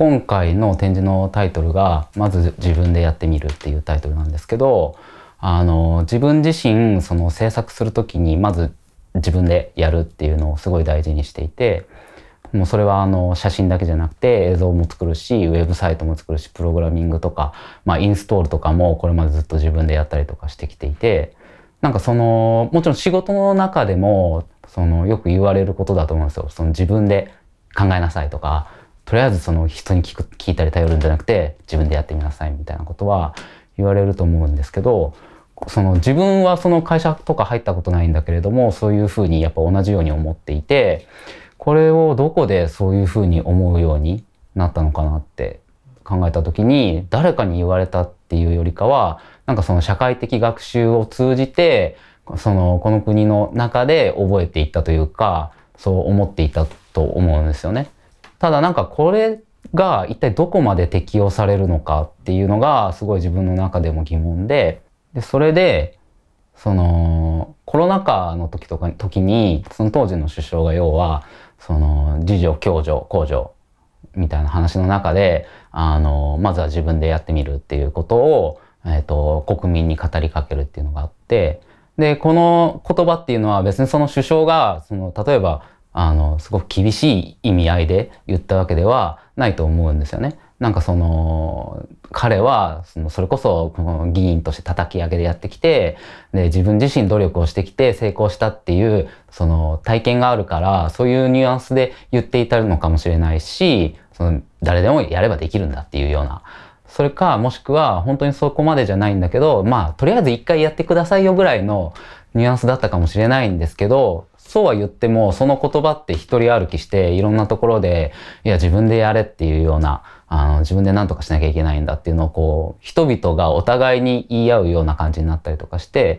今回の展示のタイトルが「まず自分でやってみる」っていうタイトルなんですけどあの自分自身その制作する時にまず自分でやるっていうのをすごい大事にしていてもうそれはあの写真だけじゃなくて映像も作るしウェブサイトも作るしプログラミングとか、まあ、インストールとかもこれまでずっと自分でやったりとかしてきていてなんかそのもちろん仕事の中でもそのよく言われることだと思うんですよ。その自分で考えなさいとかとりあえずその人に聞く聞いたり頼るんじゃなくて自分でやってみなさいみたいなことは言われると思うんですけどその自分はその会社とか入ったことないんだけれどもそういうふうにやっぱ同じように思っていてこれをどこでそういうふうに思うようになったのかなって考えた時に誰かに言われたっていうよりかはなんかその社会的学習を通じてそのこの国の中で覚えていったというかそう思っていたと思うんですよね。ただなんかこれが一体どこまで適用されるのかっていうのがすごい自分の中でも疑問ででそれでそのコロナ禍の時とか時にその当時の首相が要はその自助共助公助みたいな話の中であのまずは自分でやってみるっていうことを、えーと国民に語りかけるっていうのがあってでこの言葉っていうのは別にその首相がその例えばあの、すごく厳しい意味合いで言ったわけではないと思うんですよね。なんかその、彼は、その、それこそ、この議員として叩き上げでやってきて、で、自分自身努力をしてきて成功したっていう、その、体験があるから、そういうニュアンスで言っていたのかもしれないし、その、誰でもやればできるんだっていうような、それかもしくは本当にそこまでじゃないんだけどまあとりあえず一回やってくださいよぐらいのニュアンスだったかもしれないんですけどそうは言ってもその言葉って一人歩きしていろんなところでいや自分でやれっていうようなあの自分で何とかしなきゃいけないんだっていうのをこう人々がお互いに言い合うような感じになったりとかして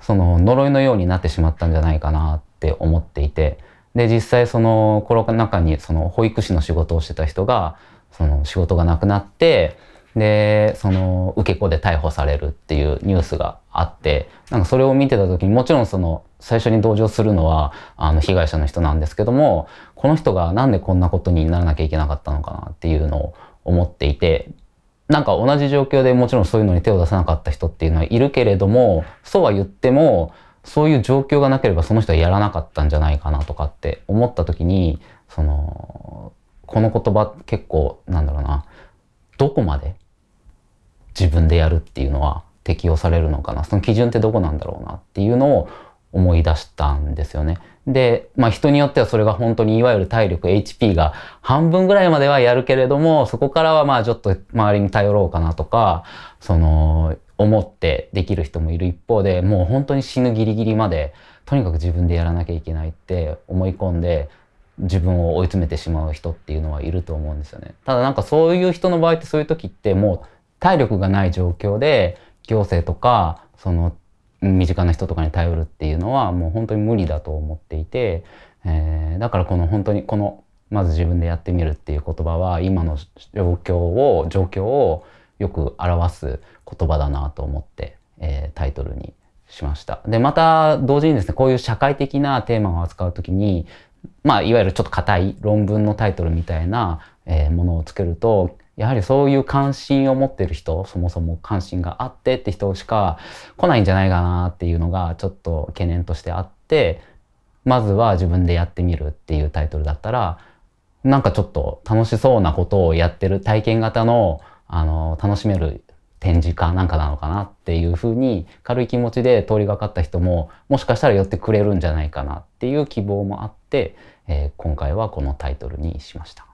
その呪いのようになってしまったんじゃないかなって思っていてで実際そのコロナ禍にその保育士の仕事をしてた人がその仕事がなくなってで、その、受け子で逮捕されるっていうニュースがあって、なんかそれを見てた時にもちろんその、最初に同情するのは、あの、被害者の人なんですけども、この人がなんでこんなことにならなきゃいけなかったのかなっていうのを思っていて、なんか同じ状況でもちろんそういうのに手を出さなかった人っていうのはいるけれども、そうは言っても、そういう状況がなければその人はやらなかったんじゃないかなとかって思った時に、その、この言葉結構なんだろうな、どこまで自分でやるっていうのは適用されるのかなその基準ってどこなんだろうなっていうのを思い出したんですよね。で、まあ人によってはそれが本当にいわゆる体力 HP が半分ぐらいまではやるけれども、そこからはまあちょっと周りに頼ろうかなとか、その思ってできる人もいる一方で、もう本当に死ぬギリギリまで、とにかく自分でやらなきゃいけないって思い込んで、自分を追い詰めてしまう人っていうのはいると思うんですよね。ただなんかそういう人の場合ってそういう時ってもう体力がない状況で行政とかその身近な人とかに頼るっていうのはもう本当に無理だと思っていて、えー、だからこの本当にこのまず自分でやってみるっていう言葉は今の状況を状況をよく表す言葉だなと思って、えー、タイトルにしました。でまた同時にですねこういう社会的なテーマを扱う時にまあいわゆるちょっと硬い論文のタイトルみたいなえー、ものを作るとやはりそういう関心を持ってる人そもそも関心があってって人しか来ないんじゃないかなっていうのがちょっと懸念としてあってまずは自分でやってみるっていうタイトルだったらなんかちょっと楽しそうなことをやってる体験型のあの楽しめる展示かなんかなのかなっていうふうに軽い気持ちで通りがかった人ももしかしたら寄ってくれるんじゃないかなっていう希望もあって、えー、今回はこのタイトルにしました。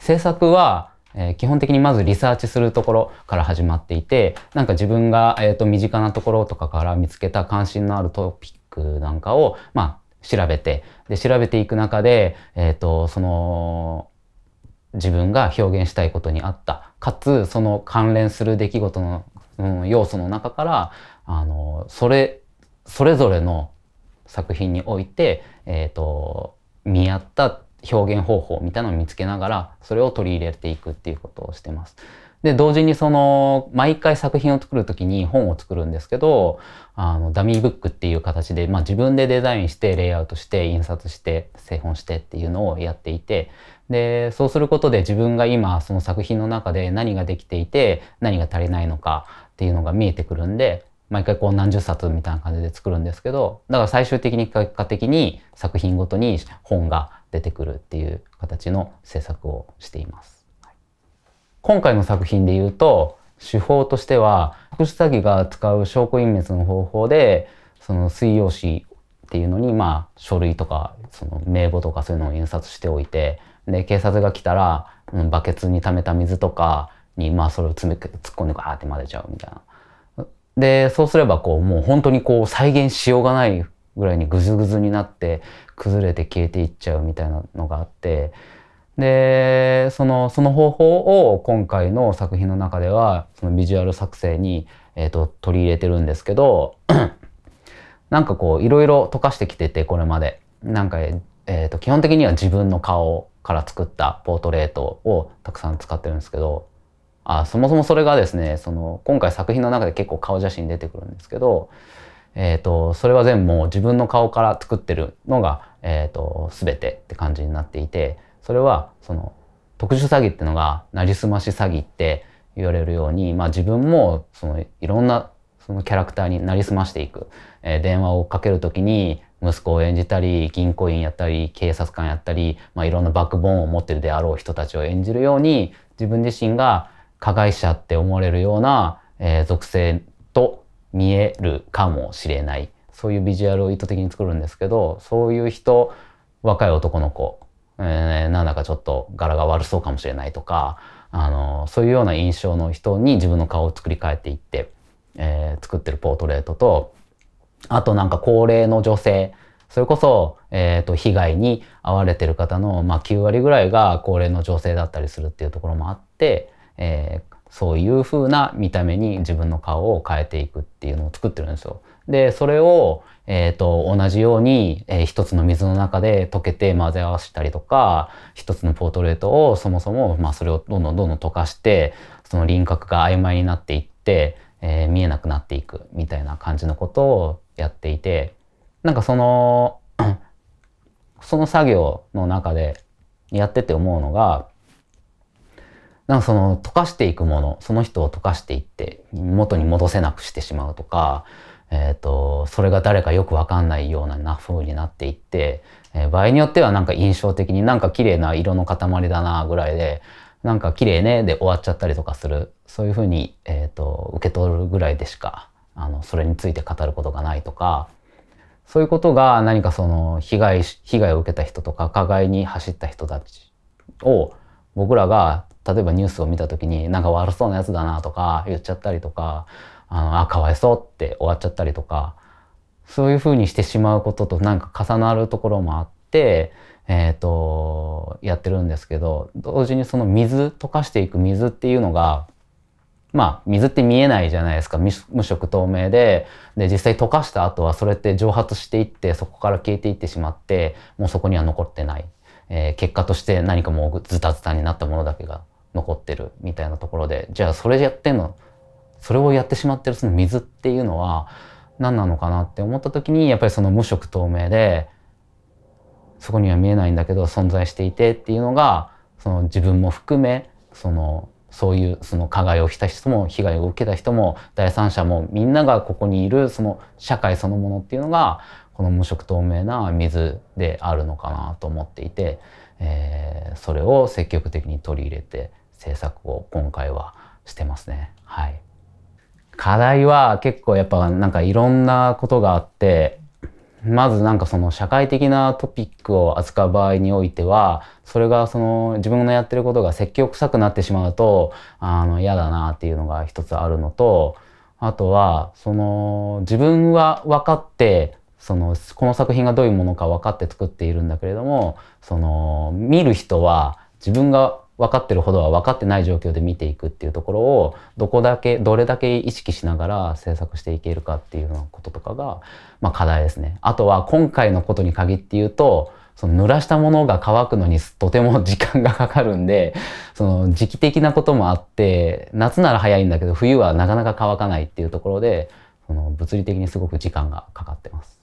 制作は、えー、基本的にまずリサーチするところから始まっていて、なんか自分が、えーと、身近なところとかから見つけた関心のあるトピックなんかを、まあ、調べて、で、調べていく中で、えっ、ー、と、その、自分が表現したいことにあった、かつ、その関連する出来事の、うん、要素の中から、あの、それ、それぞれの作品において、えっ、ー、と、見合った表現方法みたいなのを見つけながらそれを取り入れていくっていうことをしてます。で同時にその毎回作品を作る時に本を作るんですけどあのダミーブックっていう形で、まあ、自分でデザインしてレイアウトして印刷して製本してっていうのをやっていてでそうすることで自分が今その作品の中で何ができていて何が足りないのかっていうのが見えてくるんで毎回こう何十冊みたいな感じで作るんですけどだから最終的に結果的に作品ごとに本が出てくるっていう形の制作をしています。はい、今回の作品で言うと手法としては特殊詐欺が使う証拠隠滅の方法でその水曜紙っていうのにまあ書類とかその名簿とかそういうのを印刷しておいてで警察が来たらバケツに溜めた水とかにまあそれを詰め突っ込んでガーって混ぜちゃうみたいな。でそうすればこうもう本当にこう再現しようがないぐらいにグズグズになって崩れて消えていっちゃうみたいなのがあってでそのその方法を今回の作品の中ではそのビジュアル作成に、えーと、取り入れてるんですけど なんかこういろいろ溶かしてきててこれまで。なんか、えーと基本的には自分の顔から作ったポートレートをたくさん使ってるんですけどあそもそもそれがですねその今回作品の中で結構顔写真出てくるんですけどえーと、それは全部もう自分の顔から作ってるのが、えーと、全てって感じになっていてそれはその特殊詐欺っていうのがなりすまし詐欺って言われるように、まあ、自分もそのいろんなそのキャラクターになりすましていく、えー、電話をかける時に息子を演じたり銀行員やったり警察官やったり、まあ、いろんなバックボーンを持ってるであろう人たちを演じるように自分自身が加害者って思われるような、えー、属性と見えるかもしれないそういうビジュアルを意図的に作るんですけどそういう人若い男の子、えー、なんだかちょっと柄が悪そうかもしれないとかあのそういうような印象の人に自分の顔を作り変えていって、えー、作ってるポートレートとあとなんか高齢の女性それこそ、えーと、被害に遭われてる方の、まあ、9割ぐらいが高齢の女性だったりするっていうところもあって、えー、そういう風な見た目に自分の顔を変えていくっていうのを作ってるんですよ。で、それを、えっ、ー、と、同じように、えー、一つの水の中で溶けて混ぜ合わせたりとか、一つのポートレートをそもそも、まあ、それをどんどんどんどん溶かして、その輪郭が曖昧になっていって、えー、見えなくなっていくみたいな感じのことをやっていて、なんかその、その作業の中でやってて思うのが、なんかその溶かしていくもの、その人を溶かしていって元に戻せなくしてしまうとか、えっ、ー、と、それが誰かよくわかんないような風になっていって、えー、場合によってはなんか印象的になんか綺麗な色の塊だなぐらいで、なんか綺麗ねで終わっちゃったりとかする、そういうふうに、えっ、ー、と、受け取るぐらいでしか、あの、それについて語ることがないとか、そういうことが何かその被害、被害を受けた人とか、加害に走った人たちを僕らが例えばニュースを見た時になんか悪そうなやつだなとか言っちゃったりとかあのあかわいそうって終わっちゃったりとかそういうふうにしてしまうこととなんか重なるところもあって、えーと、やってるんですけど同時にその水溶かしていく水っていうのがまあ水って見えないじゃないですか無色透明でで実際溶かした後はそれって蒸発していってそこから消えていってしまってもうそこには残ってない、えー、結果として何かもうズタズタになったものだけが残ってるみたいなところでじゃあそれやってんのそれをやってしまってるその水っていうのは何なのかなって思った時にやっぱりその無色透明でそこには見えないんだけど存在していてっていうのがその自分も含めそのそういうその加害をした人も被害を受けた人も第三者もみんながここにいるその社会そのものっていうのがこの無色透明な水であるのかなと思っていて、えー、それを積極的に取り入れて制作を今回はしてますね。はい。課題は結構やっぱなんかいろんなことがあって、まずなんかその社会的なトピックを扱う場合においては、それがその自分のやってることが積極臭くなってしまうと、あの嫌だなっていうのが一つあるのと、あとは、その自分は分かって、そのこの作品がどういうものか分かって作っているんだけれども、その見る人は自分が分かってるほどは分かってない状況で見ていくっていうところをどこだけどれだけ意識しながら制作していけるかっていうようなこととかが、まあ、課題ですね。あとは今回のことに限って言うとその濡らしたものが乾くのにとても時間がかかるんでその時期的なこともあって夏なら早いんだけど冬はなかなか乾かないっていうところでその物理的にすごく時間がかかってます。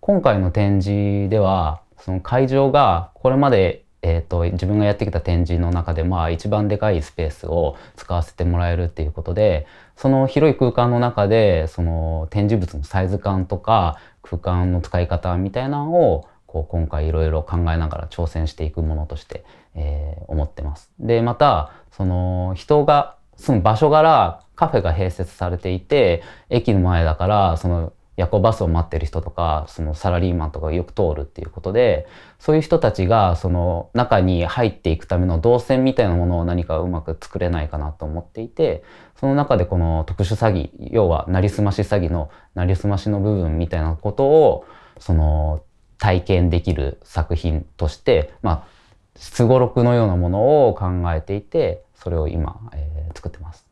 今回の展示ではその会場がこれまでえーと、自分がやってきた展示の中で、まあ、一番でかいスペースを使わせてもらえるっていうことでその広い空間の中でその展示物のサイズ感とか空間の使い方みたいなのをこう今回いろいろ考えながら挑戦していくものとして、えー、思ってます。でまたその人が住む場所からカフェが併設されていて駅の前だからその夜行バスを待ってる人とかそのサラリーマンとかよく通るっていうことでそういう人たちがその中に入っていくための動線みたいなものを何かうまく作れないかなと思っていてその中でこの特殊詐欺要はなりすまし詐欺のなりすましの部分みたいなことをその体験できる作品としてまあ出語録のようなものを考えていてそれを今、えー、作ってます。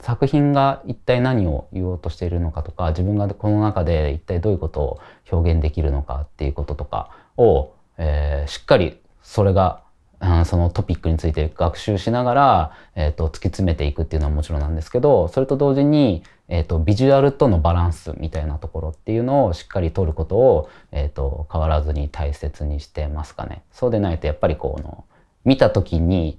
作品が一体何を言おうとしているのかとか自分がこの中で一体どういうことを表現できるのかっていうこととかを、えー、しっかりそれが、うん、そのトピックについて学習しながら、えーと、突き詰めていくっていうのはもちろんなんですけどそれと同時に、えーと、ビジュアルとのバランスみたいなところっていうのをしっかり取ることを、えーと、と変わらずに大切にしてますかね。そうでないとやっぱりこの見た時に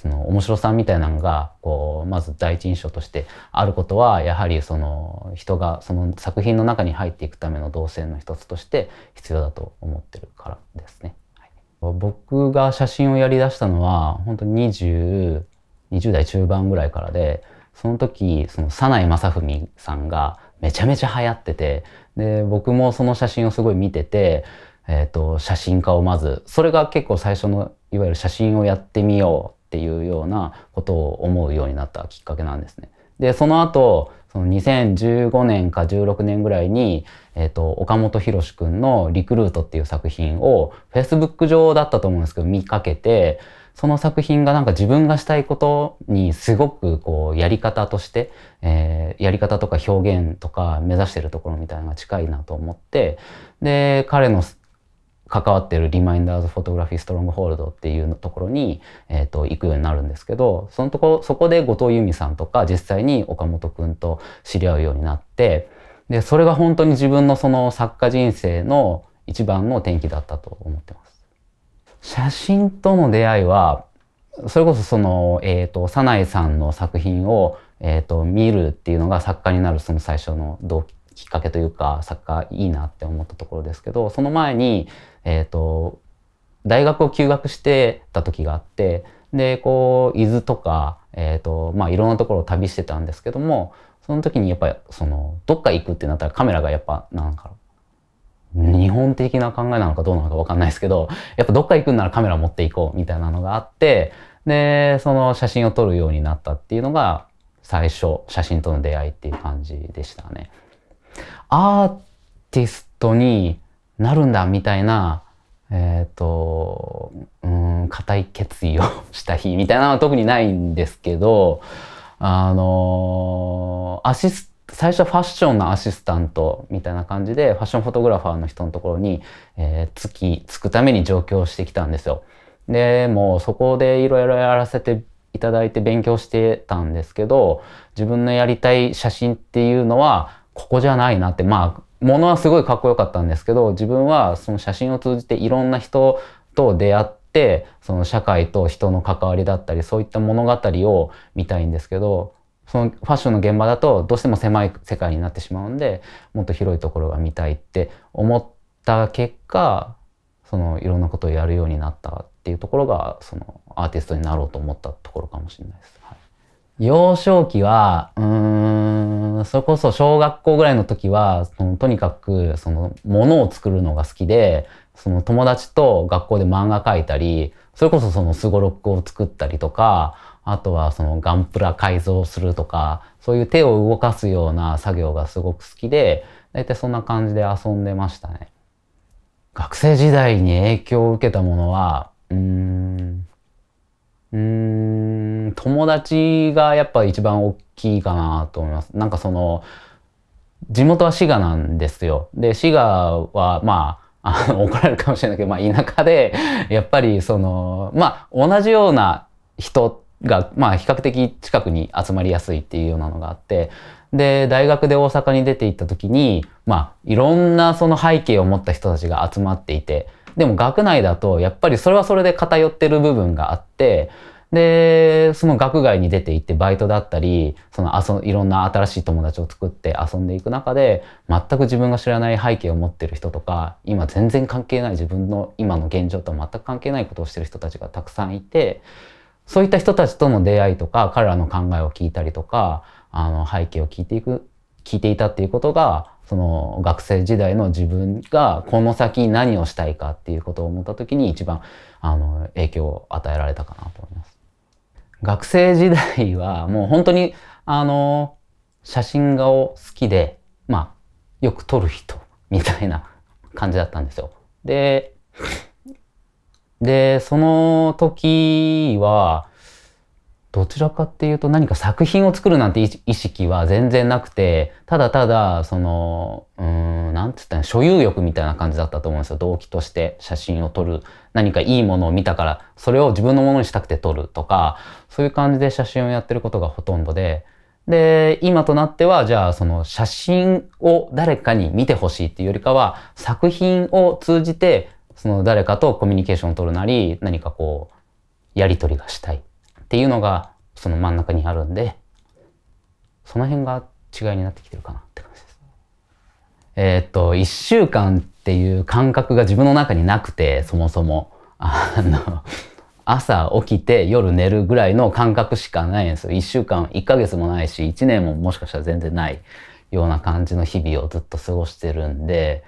その面白さみたいなのがこうまず第一印象としてあることはやはりその人がその作品の中に入っていくための動線の一つとして必要だと思ってるからですね。はい、僕が写真をやりだしたのは本当に 20, 20代中盤ぐらいからでその時その早苗正文さんがめちゃめちゃ流行っててで僕もその写真をすごい見ててえーと、写真家をまずそれが結構最初のいわゆる写真をやってみようっていうようなことを思うようになったきっかけなんですね。でその後その2015年か16年ぐらいに、えーと、岡本博史君の「リクルート」っていう作品を Facebook 上だったと思うんですけど見かけてその作品がなんか自分がしたいことにすごくこうやり方として、えー、やり方とか表現とか目指してるところみたいなのが近いなと思ってで彼の関わってるリマインダーズフォトグラフィーストロングホールドっていうところに、えーと、行くようになるんですけどそのとこそこで後藤由美さんとか実際に岡本君と知り合うようになってでそれが本当に自分のその作家人生の一番の転機だったと思ってます。写真との出会いはそれこそその、えーと、早苗さんの作品を、えーと見るっていうのが作家になるその最初の動機きっかけというか作家いいなって思ったところですけどその前にえっ、ー、と、大学を休学してた時があって、で、こう、伊豆とか、えっ、ー、と、まあ、いろんなところを旅してたんですけども、その時にやっぱり、その、どっか行くってなったらカメラがやっぱ、なんか、日本的な考えなのかどうなのかわかんないですけど、やっぱどっか行くんならカメラ持っていこうみたいなのがあって、で、その写真を撮るようになったっていうのが、最初、写真との出会いっていう感じでしたね。アーティストになるんだみたいな、えっ、ー、と、うん、固い決意をした日みたいなのは特にないんですけど、あのアシス最初ファッションのアシスタントみたいな感じでファッションフォトグラファーの人のところに、えー、き、つくために上京してきたんですよ。でもうそこでいろいろやらせていただいて勉強してたんですけど自分のやりたい写真っていうのはここじゃないなってまあものはすごいかっこよかったんですけど自分はその写真を通じていろんな人と出会ってその社会と人の関わりだったりそういった物語を見たいんですけどそのファッションの現場だとどうしても狭い世界になってしまうんでもっと広いところが見たいって思った結果そのいろんなことをやるようになったっていうところがそのアーティストになろうと思ったところかもしれないです。はい幼少期は、うーん、それこそ小学校ぐらいの時は、そのとにかく、その、ものを作るのが好きで、その友達と学校で漫画描いたり、それこそそのスゴロックを作ったりとか、あとはそのガンプラ改造するとか、そういう手を動かすような作業がすごく好きで、大体そんな感じで遊んでましたね。学生時代に影響を受けたものは、うーん、うん、友達がやっぱ一番大きいかなと思います。なんかその、地元は滋賀なんですよ。で、滋賀は、まあ、あの、怒られるかもしれないけど、まあ、田舎で、やっぱり、その、まあ、同じような人が、まあ、比較的近くに集まりやすいっていうようなのがあって、で、大学で大阪に出て行った時に、まあ、いろんなその背景を持った人たちが集まっていて、でも学内だとやっぱりそれはそれで偏ってる部分があって、で、その学外に出て行ってバイトだったり、その遊いろんな新しい友達を作って遊んでいく中で、全く自分が知らない背景を持ってる人とか、今全然関係ない自分の今の現状と全く関係ないことをしてる人たちがたくさんいて、そういった人たちとの出会いとか、彼らの考えを聞いたりとか、あの背景を聞いていく、聞いていたっていうことが、その学生時代の自分がこの先何をしたいかっていうことを思った時に一番あの影響を与えられたかなと思います。学生時代はもう本当にあの写真画を好きでまあよく撮る人みたいな感じだったんですよ。で、で、その時はどちらかっていうと何か作品を作るなんて意識は全然なくて、ただただ、その、うん、なんつったら所有欲みたいな感じだったと思うんですよ。動機として写真を撮る。何かいいものを見たから、それを自分のものにしたくて撮るとか、そういう感じで写真をやってることがほとんどで、で、今となっては、じゃあ、その写真を誰かに見てほしいっていうよりかは、作品を通じて、その誰かとコミュニケーションを取るなり、何かこう、やり取りがしたいっていうのがその真ん中にあるんでその辺が違いになってきてるかなって感じです。えー、っと1週間っていう感覚が自分の中になくてそもそもあの朝起きて夜寝るぐらいの感覚しかないんですよ。1週間1ヶ月もないし1年ももしかしたら全然ないような感じの日々をずっと過ごしてるんで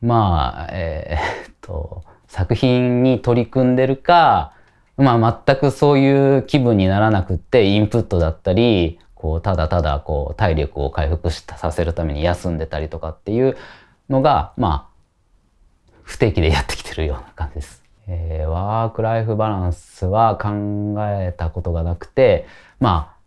まあえー、っと作品に取り組んでるかまあ、全くそういう気分にならなくってインプットだったりこうただただこう体力を回復させるために休んでたりとかっていうのがまあ不定期でやってきてるような感じです。えー、ワークライフバランスは考えたことがなくてまあ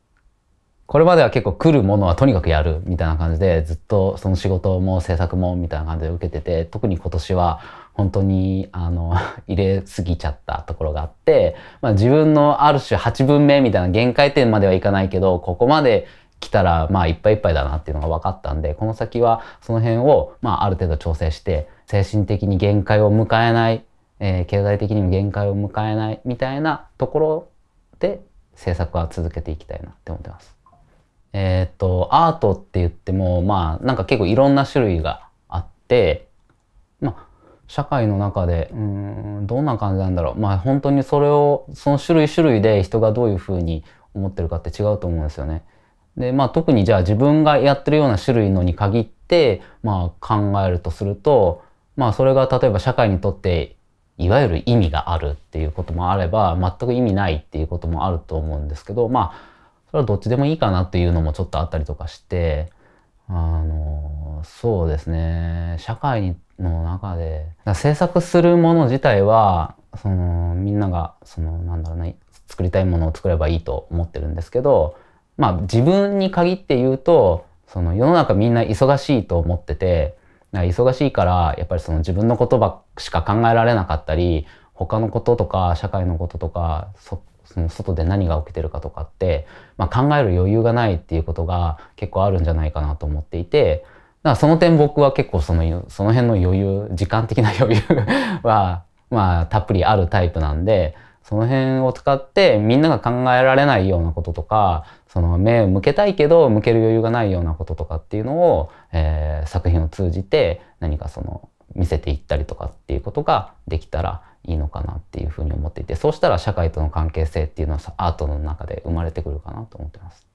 これまでは結構来るものはとにかくやるみたいな感じでずっとその仕事も制作もみたいな感じで受けてて特に今年は本当にあの 入れすぎちゃったところがあって、まあ、自分のある種8分目みたいな限界点まではいかないけどここまで来たらまあいっぱいいっぱいだなっていうのが分かったんでこの先はその辺をまあある程度調整して精神的に限界を迎えない、えー、経済的にも限界を迎えないみたいなところで制作は続けていきたいなって思ってます。えっ、とアートって言ってもまあなんか結構いろんな種類があってまあ社会の中でうんどんな感じなんだろうまあ本当にそれをその種類種類で人がどういうふうに思ってるかって違うと思うんですよね。でまあ特にじゃあ自分がやってるような種類のに限って、まあ、考えるとするとまあそれが例えば社会にとっていわゆる意味があるっていうこともあれば全く意味ないっていうこともあると思うんですけどまあそれはどっちでもいいかなっていうのもちょっとあったりとかしてあのそうですね社会の中で制作するもの自体はそのみんながそのなんだろうな、ね、作りたいものを作ればいいと思ってるんですけど、まあ、自分に限って言うとその世の中みんな忙しいと思ってて忙しいからやっぱりその自分の言葉しか考えられなかったり他のこととか社会のこととかそその外で何が起きてるかとかって、まあ、考える余裕がないっていうことが結構あるんじゃないかなと思っていてだからその点僕は結構そのその辺の余裕時間的な余裕 は、まあ、たっぷりあるタイプなんでその辺を使ってみんなが考えられないようなこととかその目を向けたいけど向ける余裕がないようなこととかっていうのを、えー、作品を通じて何かその見せていったりとかっていうことができたらいいのかなっていうふうに思っていてそうしたら社会との関係性っていうのはアートの中で生まれてくるかなと思ってます。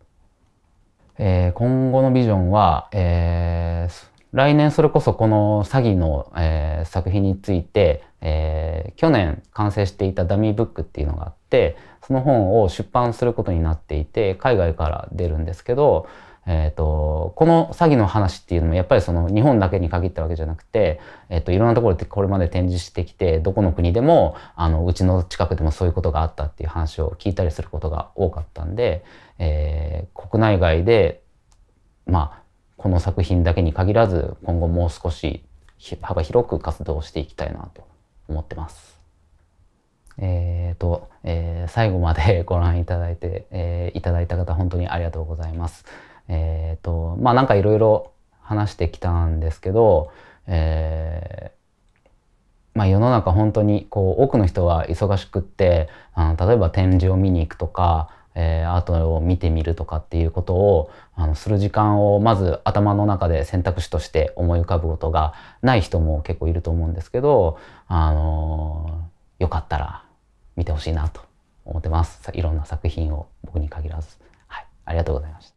えー、今後のビジョンは、えー、来年それこそこの詐欺の、えー、作品について、え去年完成していたダミーブックっていうのがあってその本を出版することになっていて海外から出るんですけどえーと、この詐欺の話っていうのもやっぱりその日本だけに限ったわけじゃなくて、えーと、といろんなところでこれまで展示してきてどこの国でもあのうちの近くでもそういうことがあったっていう話を聞いたりすることが多かったんで、えー、国内外で、まあ、この作品だけに限らず今後もう少し幅広く活動していきたいなと思ってます。えーとえー、最後までご覧いただいて、えー、いただいた方本当にありがとうございます。えっ、ー、と、まあなんかいろいろ話してきたんですけど、えー、まあ世の中本当にこう多くの人は忙しくって、あの例えば展示を見に行くとか、えー、アートを見てみるとかっていうことをあのする時間をまず頭の中で選択肢として思い浮かぶことがない人も結構いると思うんですけど、あのー、よかったら見てほしいなと思ってます。いろんな作品を僕に限らず。はい、ありがとうございました。